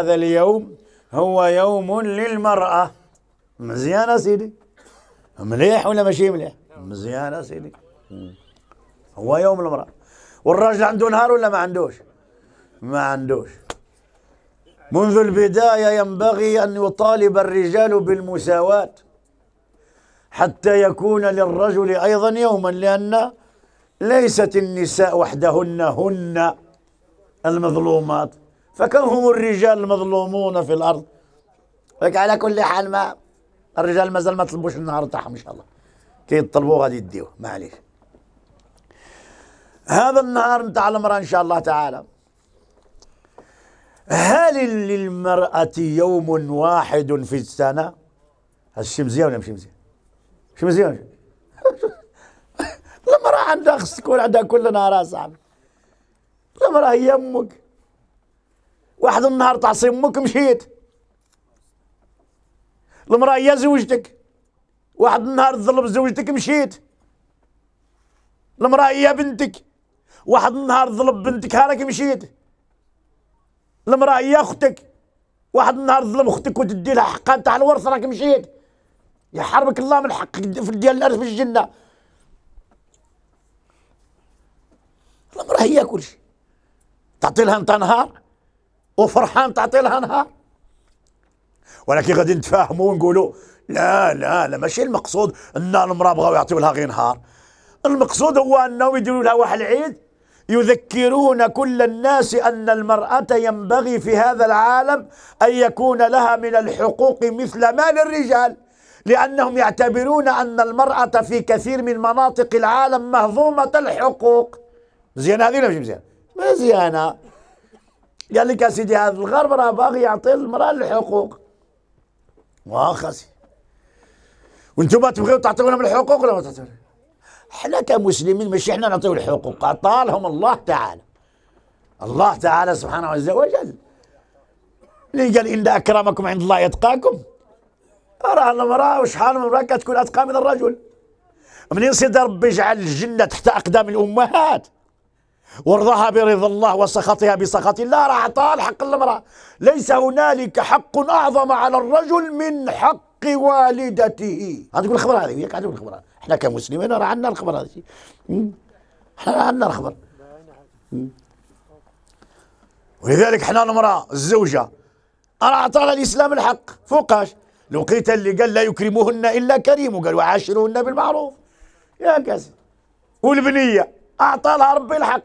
هذا اليوم هو يوم للمرأة مزيانة سيدي مليح ولا ماشي مليح مزيانة سيدي هو يوم المرأة والراجل عنده نهار ولا ما عندوش ما عندوش منذ البداية ينبغي أن يطالب الرجال بالمساواة حتى يكون للرجل أيضا يوما لأن ليست النساء وحدهن هن المظلومات فكم هم الرجال المظلومون في الارض لك على كل حال ما الرجال مازال ما طلبوش النهار تاعهم ان شاء الله كي يطلبوا غادي يديوه معليش هذا النهار نتاع المراه ان شاء الله تعالى هل للمرأة يوم واحد في السنة؟ هذا الشيء مزيان ولا ماشي مزيان ماشي مزيان المرأة عندها خص تكون عندها كل نهار اصاحبي المرأة هي أمك واحد النهار تعصي امك مشيت المراه هي زوجتك واحد النهار ظلم زوجتك مشيت المراه هي بنتك واحد النهار ظلم بنتك هارك مشيت المراه هي اختك واحد النهار ظلم اختك وتدي لها حقها نتاع الورث راك مشيت يحرمك الله من حقك في ديال الارث في الجنه المراه هي كل شيء تعطي لها انت نهار وفرحان تعطي لها نهار ولكن غادي نتفاهموا ونقولوا لا لا لا ماشي المقصود ان المراه بغاو يعطيو لها غير نهار المقصود هو انهم يديروا لها واحد العيد يذكرون كل الناس ان المراه ينبغي في هذا العالم ان يكون لها من الحقوق مثل ما للرجال لانهم يعتبرون ان المراه في كثير من مناطق العالم مهضومه الحقوق مزيانه هذه ولا مش مزيانه مزيانه قال لك يا سيدي هذا الغرب راه باغي يعطي المراه الحقوق واخا سي وانتم تبغيو تعطيونا من الحقوق ولا ما تعطيونا حنا كمسلمين ماشي حنا نعطيو الحقوق عطالهم الله تعالى الله تعالى سبحانه عز وجل اللي قال ان اكرمكم عند الله يتقاكم راه المراه وشحال من المراه كتكون اتقى من الرجل منين سيدي ربي يجعل الجنه تحت اقدام الامهات وارضاها برضا الله وسخطها بسخط الله راح اعطاها الحق المراه ليس هنالك حق اعظم على الرجل من حق والدته هذه الخبر هذه وياك عندهم الخبر احنا كمسلمين راه عندنا الخبر هذا احنا عندنا الخبر ولذلك احنا المراه الزوجه راه اعطانا الاسلام الحق فوقاش لو قيت اللي قال لا يكرمهن الا كريم وقال وعاشرهن بالمعروف يا كاسي والبنيه اعطى لها ربي الحق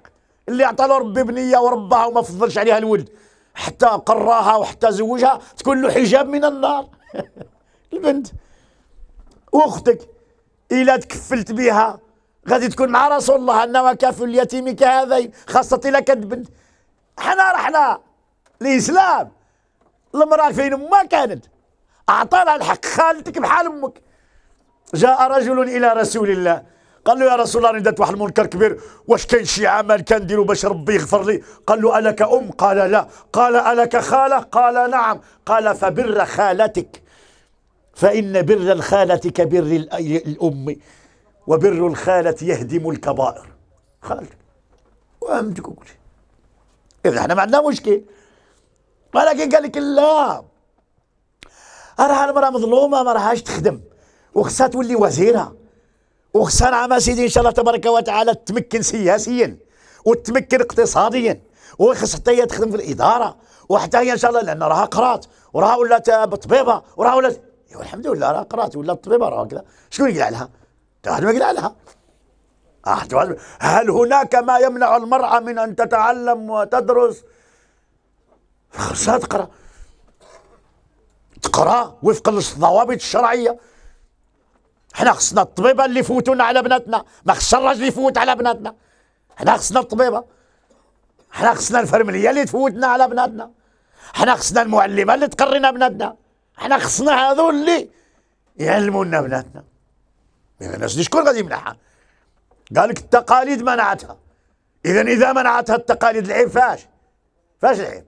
اللي عطى له ربي بنيه ورباها وما فضلش عليها الولد حتى قراها وحتى زوجها تكون له حجاب من النار البنت واختك الا تكفلت بها غادي تكون مع رسول الله انما كافل اليتيم كهذين خاصه الا كانت بنت حنا رحنا الاسلام المراه فين ما كانت اعطانا الحق خالتك بحال امك جاء رجل الى رسول الله قال له يا رسول الله ندات واحد المنكر كبير واش كاين شي عمل كنديرو باش ربي يغفر لي قال له الك ام قال لا قال الك خاله قال نعم قال فبر خالتك فان بر الخاله كبر الام وبر الخاله يهدم الكبائر خالتك وهمتك كلشي اذا احنا ما عندنا مشكل ولكن قال لك لا راه المراه مظلومه ما راهاش تخدم وخصها تولي وزيره عما سيدي ان شاء الله تبارك وتعالى تمكن سياسيا وتمكن اقتصاديا وخص حتى هي تخدم في الاداره وحتى هي ان شاء الله لان راها قرات وراها ولات طبيبه وراها ولات أيوة، الحمد لله راها قرات ولات طبيبه راها كذا شكون يقلع لها؟ حتى واحد ما يقلع لها آه، هل هناك ما يمنع المرأة من أن تتعلم وتدرس خصها تقرأ تقرأ وفقا للضوابط الشرعية حنا خصنا الطبيبه اللي يفوتونا على بناتنا ما خصش الراجل يفوت على بناتنا حنا خصنا الطبيبه حنا خصنا الفرمليه اللي تفوتنا على بناتنا حنا خصنا المعلمه اللي تقرينا بناتنا حنا خصنا هذو اللي يعلمونا بناتنا ما الناس شكون غادي يمنعها قال لك التقاليد منعتها اذا اذا منعتها التقاليد العيب فاش فاش العيب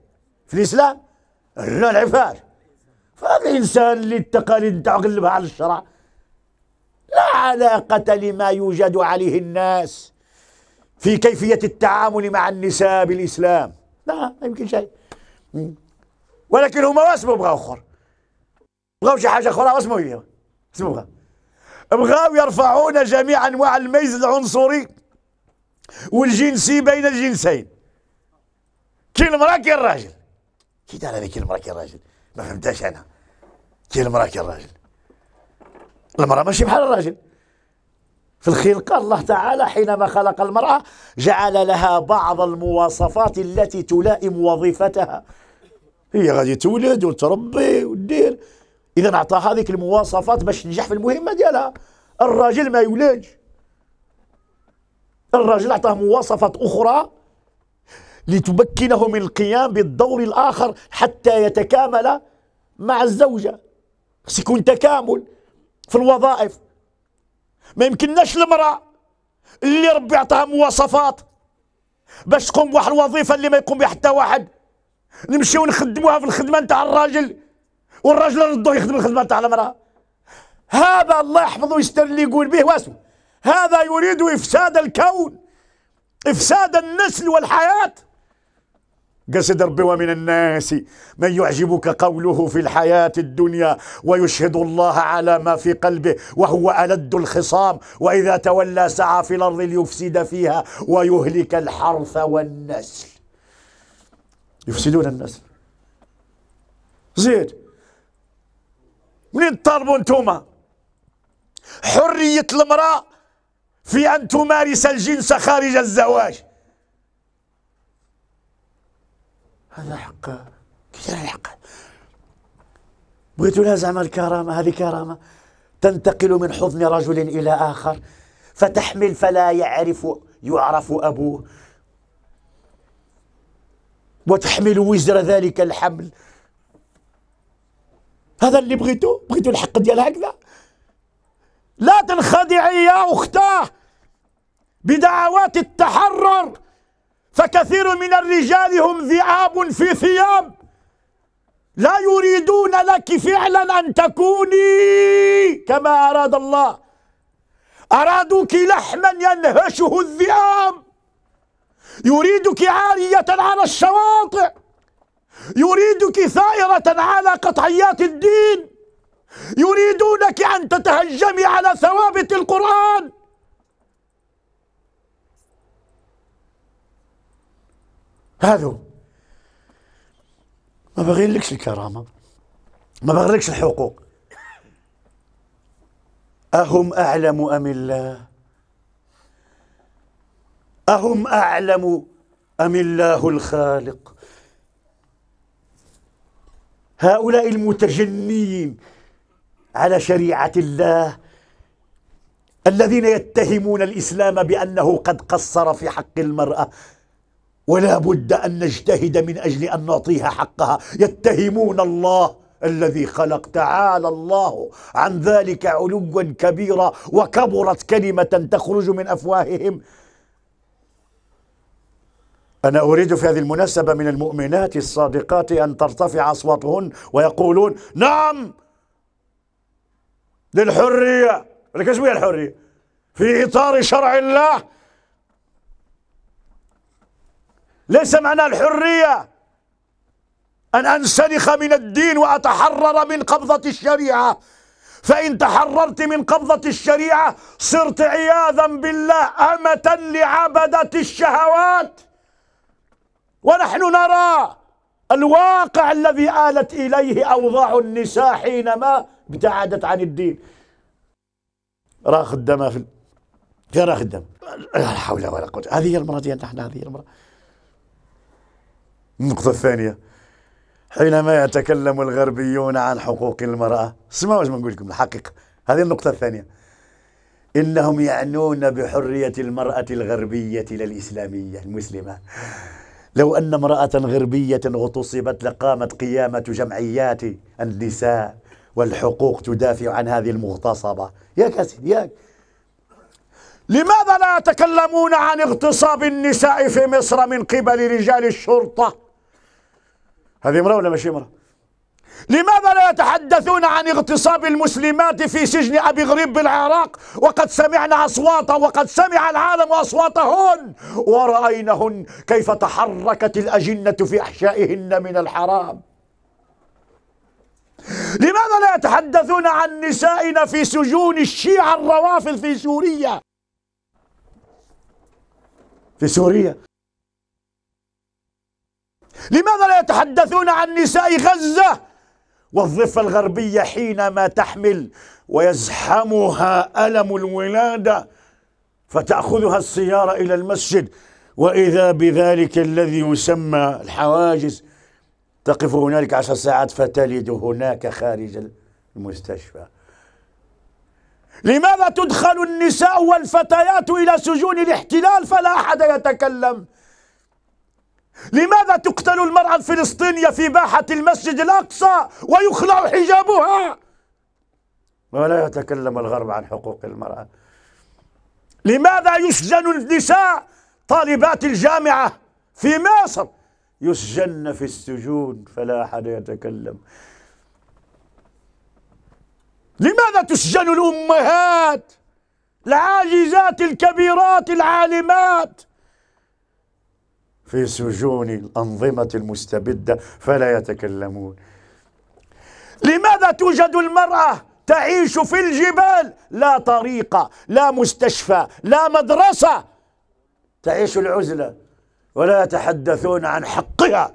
في الاسلام لا العيب فاش فهذا الانسان اللي التقاليد نتاعو قلبها على الشرع لا علاقة لما يوجد عليه الناس في كيفية التعامل مع النساء بالإسلام لا ما يمكن شيء ولكن هما واسمه بغاو اخر بغاو شي حاجه اخرى واسمه هي اسمه بغاو بغاو يرفعون جميع انواع الميز العنصري والجنسي بين الجنسين كي المراه كي الراجل كي دار كي المراه كي الراجل ما فهمتهاش انا كي المراه كي الراجل المرأة ماشي بحال الراجل في الخلق الله تعالى حينما خلق المرأة جعل لها بعض المواصفات التي تلائم وظيفتها هي غادي تولد وتربي ودير إذا أعطاها هذيك المواصفات باش تنجح في المهمة ديالها الراجل ما يولدش الراجل أعطاه مواصفات أخرى لتمكنه من القيام بالدور الآخر حتى يتكامل مع الزوجة خص يكون تكامل في الوظائف ما يمكنناش المرأة اللي ربي عطاها مواصفات باش تقوم بواحد الوظيفة اللي ما يقوم بها حتى واحد نمشيو نخدموها في الخدمة نتاع الراجل والراجل نردو يخدم الخدمة نتاع المرأة هذا الله يحفظه ويستر اللي يقول به واسمه هذا يريد إفساد الكون إفساد النسل والحياة قصد ربي ومن الناس من يعجبك قوله في الحياة الدنيا ويشهد الله على ما في قلبه وهو ألد الخصام وإذا تولى سعى في الأرض ليفسد فيها ويهلك الحرث والنسل يفسدون النسل زيد منين تطالبوا انتوما حرية المرأة في أن تمارس الجنس خارج الزواج هذا حق كثير الحق لها زعما الكرامة هذه كرامة تنتقل من حضن رجل إلى آخر فتحمل فلا يعرف يعرف أبوه وتحمل وزر ذلك الحمل هذا اللي بغيتو بغيتو الحق ديال هكذا لا تنخدعي يا أختاه بدعوات التحرر فكثير من الرجال هم ذئاب في ثياب لا يريدون لك فعلا أن تكوني كما أراد الله أرادوك لحما ينهشه الذئاب يريدك عارية على الشواطئ يريدك ثائرة على قطعيات الدين يريدونك أن تتهجمي على ثوابت القرآن هذا هو ما بغيلكش الكرامة ما بغيلكش الحقوق أهم أعلم أم الله أهم أعلم أم الله الخالق هؤلاء المتجنين على شريعة الله الذين يتهمون الإسلام بأنه قد قصر في حق المرأة ولا بد ان نجتهد من اجل ان نعطيها حقها يتهمون الله الذي خلق تعالى الله عن ذلك علوا كبيرا وكبرت كلمه تخرج من افواههم أنا أريد في هذه المناسبة من المؤمنات الصادقات أن ترتفع أصواتهن ويقولون نعم للحرية لكن شو الحرية في إطار شرع الله ليس معنى الحرية أن أنسلخ من الدين وأتحرر من قبضة الشريعة فإن تحررت من قبضة الشريعة صرت عياذا بالله أمة لعبدة الشهوات ونحن نرى الواقع الذي آلت إليه أوضاع النساء حينما ابتعدت عن الدين راه خدامة في راه خدام لا حول ولا قوة هذه هي المرة ديالنا هذه هي النقطة الثانية حينما يتكلم الغربيون عن حقوق المرأة اسمعوا واش نقول لكم الحقيقة هذه النقطة الثانية إنهم يعنون بحرية المرأة الغربية لا الإسلامية المسلمة لو أن امرأة غربية اغتصبت لقامت قيامة جمعيات النساء والحقوق تدافع عن هذه المغتصبة يا كاسد يا لماذا لا يتكلمون عن اغتصاب النساء في مصر من قبل رجال الشرطة هذه امرأة ولا ماشي امرأة لماذا لا يتحدثون عن اغتصاب المسلمات في سجن أبي غريب بالعراق وقد سمعنا أصواته وقد سمع العالم أصواتهن ورأينهن كيف تحركت الأجنة في أحشائهن من الحرام لماذا لا يتحدثون عن نسائنا في سجون الشيعة الروافض في سوريا في سوريا لماذا لا يتحدثون عن نساء غزة والضفة الغربية حينما تحمل ويزحمها ألم الولادة فتأخذها السيارة إلى المسجد وإذا بذلك الذي يسمى الحواجز تقف هنالك عشر ساعات فتلد هناك خارج المستشفى لماذا تدخل النساء والفتيات إلى سجون الاحتلال فلا أحد يتكلم لماذا تقتل المرأة الفلسطينية في باحة المسجد الأقصى ويخلع حجابها ولا يتكلم الغرب عن حقوق المرأة لماذا يسجن النساء طالبات الجامعة في مصر يسجن في السجون فلا أحد يتكلم لماذا تسجن الأمهات العاجزات الكبيرات العالمات في سجون الأنظمة المستبدة فلا يتكلمون لماذا توجد المرأة تعيش في الجبال لا طريقة لا مستشفى لا مدرسة تعيش العزلة ولا يتحدثون عن حقها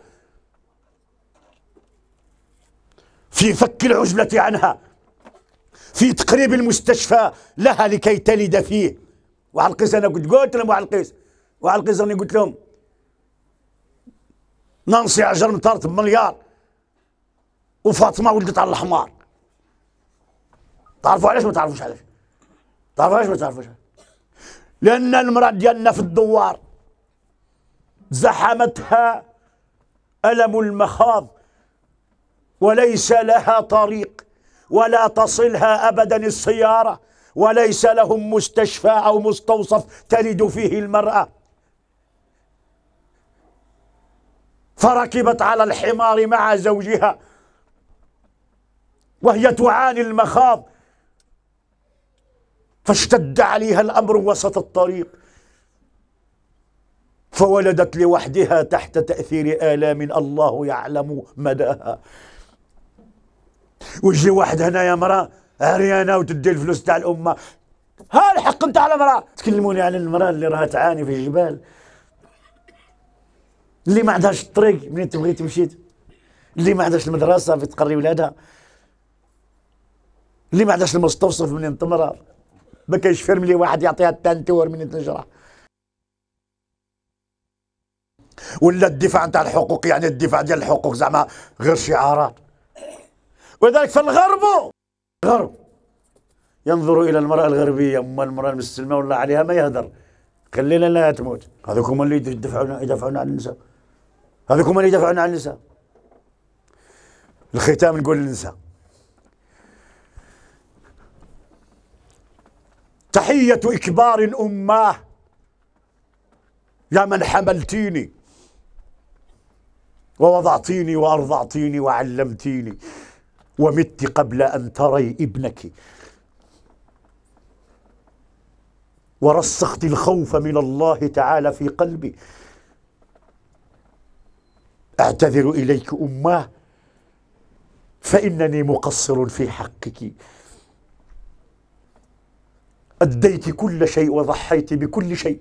في فك العزلة عنها في تقريب المستشفى لها لكي تلد فيه وعلى القيس انا قلت قلت لهم وعلى القيس وعلى القيس راني قلت لهم نانسي عجر مطارت بمليار وفاطمه ولدت على الحمار تعرفوا علاش ما تعرفوش علاش تعرفوا علاش ما تعرفوش علاش لان المراه ديالنا في الدوار زحمتها الم المخاض وليس لها طريق ولا تصلها ابدا السياره وليس لهم مستشفى او مستوصف تلد فيه المراه فركبت على الحمار مع زوجها وهي تعاني المخاض فاشتد عليها الأمر وسط الطريق فولدت لوحدها تحت تأثير آلام الله يعلم مداها وجي واحد هنا يا مرأة عريانة وتدي الفلوس تاع الأمة ها الحق نتاع المرأة تكلموني عن المرأة اللي راها تعاني في الجبال اللي ما عندهاش الطريق منين تبغي تمشي اللي ما عندهاش المدرسه في تقري ولادها اللي ما عندهاش المستوصف منين تمرر ما كاينش فيرم اللي واحد يعطيها التنتور منين تنجرح ولا الدفاع نتاع الحقوق يعني الدفاع ديال الحقوق زعما غير شعارات ولذلك في الغرب الغرب ينظر الى المراه الغربيه اما المراه المسلمه ولا عليها ما يهدر خلينا لا تموت هذوك هما اللي يدفعون يدافعون عن النساء هذوك هما اللي يدافعون عن النساء الختام نقول للنساء تحية إكبار الأمة يا من حملتيني ووضعتيني وأرضعتيني وعلمتيني ومت قبل أن تري ابنك ورسخت الخوف من الله تعالى في قلبي أعتذر إليك أماه فإنني مقصر في حقك أديت كل شيء وضحيت بكل شيء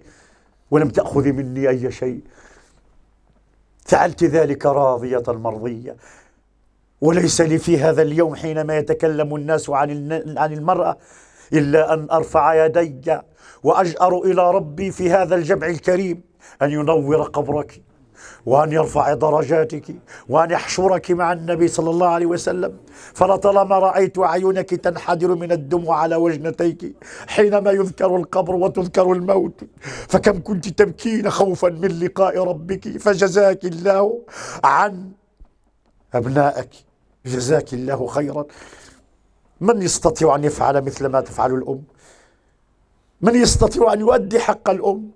ولم تأخذي مني أي شيء فعلت ذلك راضية مرضية وليس لي في هذا اليوم حينما يتكلم الناس عن عن المرأة إلا أن أرفع يدي وأجأر إلى ربي في هذا الجمع الكريم أن ينور قبرك وأن يرفع درجاتك وأن يحشرك مع النبي صلى الله عليه وسلم فلطالما رأيت أعينك تنحدر من الدموع على وجنتيك حينما يذكر القبر وتذكر الموت فكم كنت تبكين خوفا من لقاء ربك فجزاك الله عن أبنائك جزاك الله خيرا من يستطيع أن يفعل مثل ما تفعل الأم من يستطيع أن يؤدي حق الأم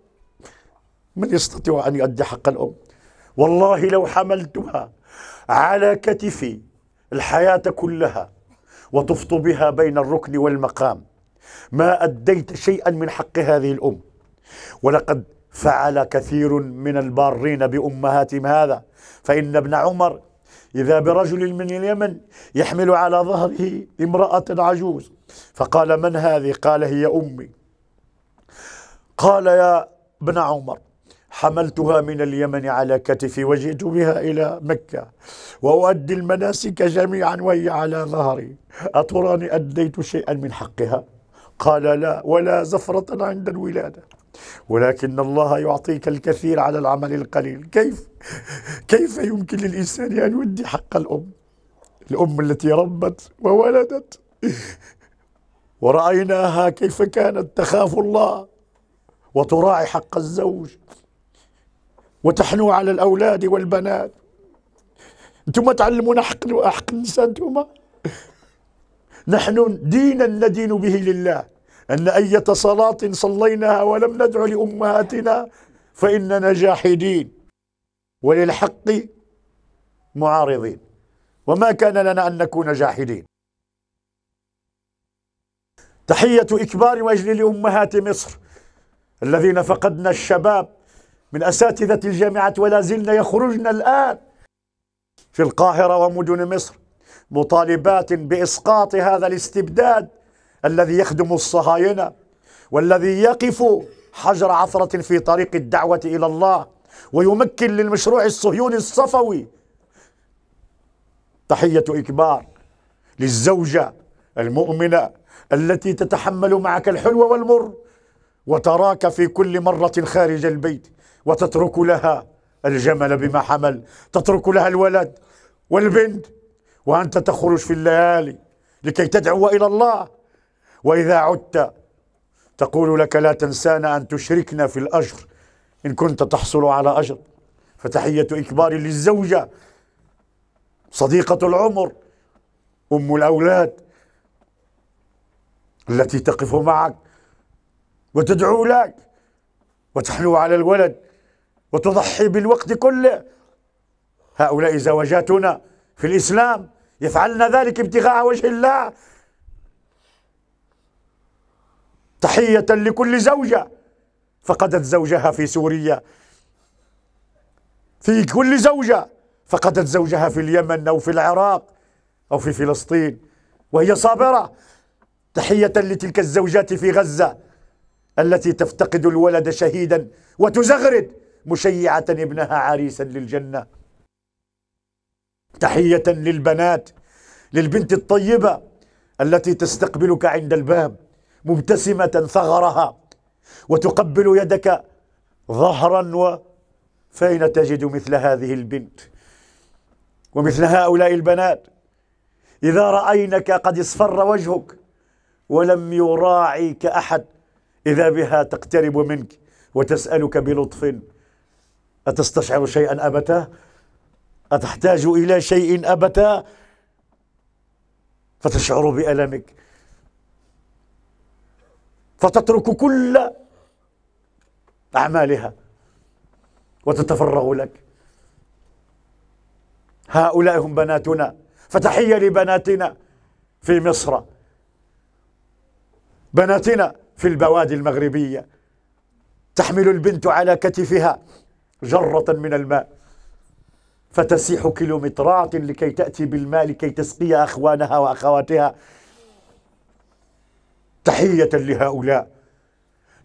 من يستطيع أن يؤدي حق الأم والله لو حملتها على كتفي الحياة كلها وطفت بها بين الركن والمقام ما أديت شيئا من حق هذه الأم ولقد فعل كثير من البارين بأمهاتهم هذا فإن ابن عمر إذا برجل من اليمن يحمل على ظهره امرأة عجوز فقال من هذه قال هي أمي قال يا ابن عمر حملتها من اليمن على كتفي وجئت بها إلى مكة وأؤدي المناسك جميعا وهي على ظهري أتراني أديت شيئا من حقها قال لا ولا زفرة عند الولادة ولكن الله يعطيك الكثير على العمل القليل كيف كيف يمكن للإنسان أن يؤدي حق الأم الأم التي ربت وولدت ورأيناها كيف كانت تخاف الله وتراعي حق الزوج وتحنوا على الاولاد والبنات انتم تعلمون حق حق النساء انتم نحن دينا ندين به لله ان اية صلاة صليناها ولم ندع لامهاتنا فاننا جاحدين وللحق معارضين وما كان لنا ان نكون جاحدين تحية إكبار وأجل لأمهات مصر الذين فقدنا الشباب من أساتذة الجامعة ولا زلنا يخرجن الآن في القاهرة ومدن مصر مطالبات بإسقاط هذا الاستبداد الذي يخدم الصهاينة والذي يقف حجر عثرة في طريق الدعوة إلى الله ويمكن للمشروع الصهيوني الصفوي تحية إكبار للزوجة المؤمنة التي تتحمل معك الحلو والمر وتراك في كل مرة خارج البيت وتترك لها الجمل بما حمل تترك لها الولد والبنت وأنت تخرج في الليالي لكي تدعو إلى الله وإذا عدت تقول لك لا تنسانا أن تشركنا في الأجر إن كنت تحصل على أجر فتحية إكبار للزوجة صديقة العمر أم الأولاد التي تقف معك وتدعو لك وتحنو على الولد وتضحي بالوقت كله هؤلاء زواجاتنا في الإسلام يفعلن ذلك ابتغاء وجه الله تحية لكل زوجة فقدت زوجها في سوريا في كل زوجة فقدت زوجها في اليمن أو في العراق أو في فلسطين وهي صابرة تحية لتلك الزوجات في غزة التي تفتقد الولد شهيدا وتزغرد مشيعة ابنها عريسا للجنة تحية للبنات للبنت الطيبة التي تستقبلك عند الباب مبتسمة ثغرها وتقبل يدك ظهرا و فأين تجد مثل هذه البنت ومثل هؤلاء البنات إذا رأينك قد اصفر وجهك ولم يراعيك أحد إذا بها تقترب منك وتسألك بلطف أتستشعر شيئا أبتا أتحتاج إلى شيء أبتا فتشعر بألمك فتترك كل أعمالها وتتفرغ لك هؤلاء هم بناتنا فتحية لبناتنا في مصر بناتنا في البوادي المغربية تحمل البنت على كتفها جرة من الماء فتسيح كيلومترات لكي تأتي بالماء لكي تسقي أخوانها وأخواتها تحية لهؤلاء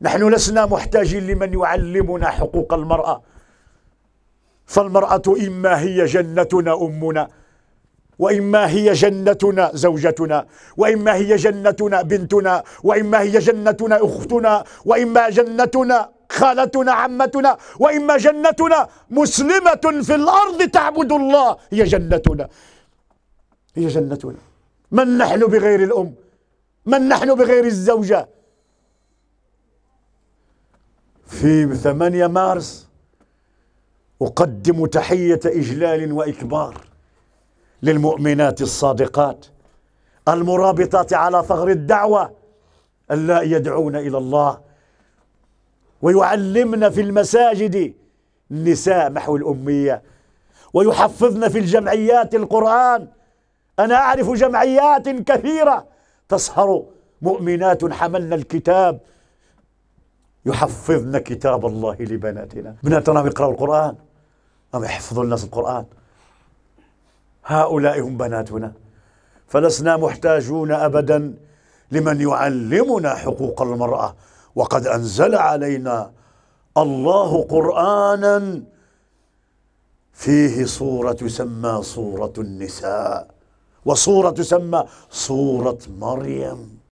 نحن لسنا محتاجين لمن يعلمنا حقوق المرأة فالمرأة إما هي جنتنا أمنا وإما هي جنتنا زوجتنا وإما هي جنتنا بنتنا وإما هي جنتنا أختنا وإما جنتنا خالتنا عمتنا وإما جنتنا مسلمة في الأرض تعبد الله هي جنتنا هي جنتنا من نحن بغير الأم من نحن بغير الزوجة في 8 مارس أقدم تحية إجلال وإكبار للمؤمنات الصادقات المرابطات على ثغر الدعوة اللا يدعون إلى الله ويعلمنا في المساجد النساء محو الأمية ويحفظنا في الجمعيات القرآن أنا أعرف جمعيات كثيرة تسهر مؤمنات حملن الكتاب يحفظن كتاب الله لبناتنا بناتنا عم يقرأوا القرآن عم يحفظوا الناس القرآن هؤلاء هم بناتنا فلسنا محتاجون أبدا لمن يعلمنا حقوق المرأة وقد أنزل علينا الله قرآنا فيه صورة تسمى صورة النساء وصورة تسمى صورة مريم